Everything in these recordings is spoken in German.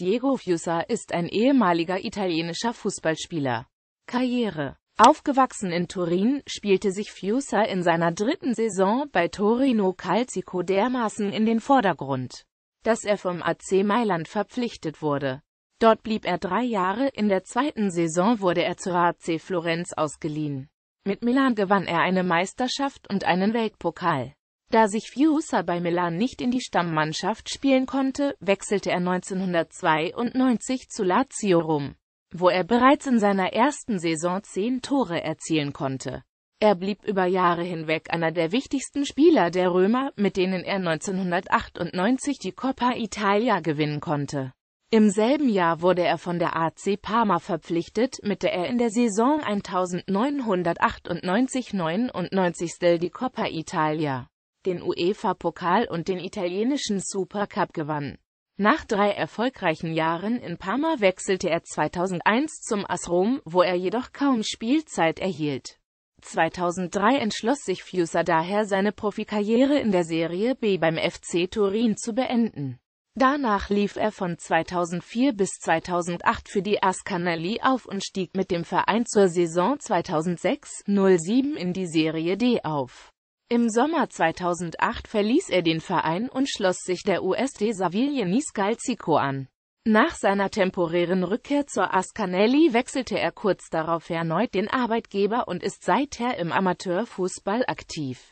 Diego Fiusa ist ein ehemaliger italienischer Fußballspieler. Karriere Aufgewachsen in Turin, spielte sich Fiusa in seiner dritten Saison bei Torino Calcico dermaßen in den Vordergrund, dass er vom AC Mailand verpflichtet wurde. Dort blieb er drei Jahre, in der zweiten Saison wurde er zur AC Florenz ausgeliehen. Mit Milan gewann er eine Meisterschaft und einen Weltpokal. Da sich Fiusa bei Milan nicht in die Stammmannschaft spielen konnte, wechselte er 1992 zu Lazio Rom, wo er bereits in seiner ersten Saison zehn Tore erzielen konnte. Er blieb über Jahre hinweg einer der wichtigsten Spieler der Römer, mit denen er 1998 die Coppa Italia gewinnen konnte. Im selben Jahr wurde er von der AC Parma verpflichtet, mit der er in der Saison 1998-99 die Coppa Italia den UEFA-Pokal und den italienischen Supercup gewann. Nach drei erfolgreichen Jahren in Parma wechselte er 2001 zum AS Rom, wo er jedoch kaum Spielzeit erhielt. 2003 entschloss sich Fiusa daher, seine Profikarriere in der Serie B beim FC Turin zu beenden. Danach lief er von 2004 bis 2008 für die Ascanelli auf und stieg mit dem Verein zur Saison 2006-07 in die Serie D auf. Im Sommer 2008 verließ er den Verein und schloss sich der USD Savilie Niscalzico an. Nach seiner temporären Rückkehr zur Ascanelli wechselte er kurz darauf erneut den Arbeitgeber und ist seither im Amateurfußball aktiv.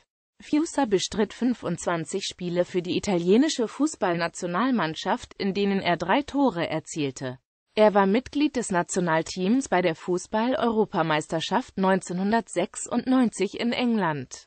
Fiusa bestritt 25 Spiele für die italienische Fußballnationalmannschaft, in denen er drei Tore erzielte. Er war Mitglied des Nationalteams bei der Fußball-Europameisterschaft 1996 in England.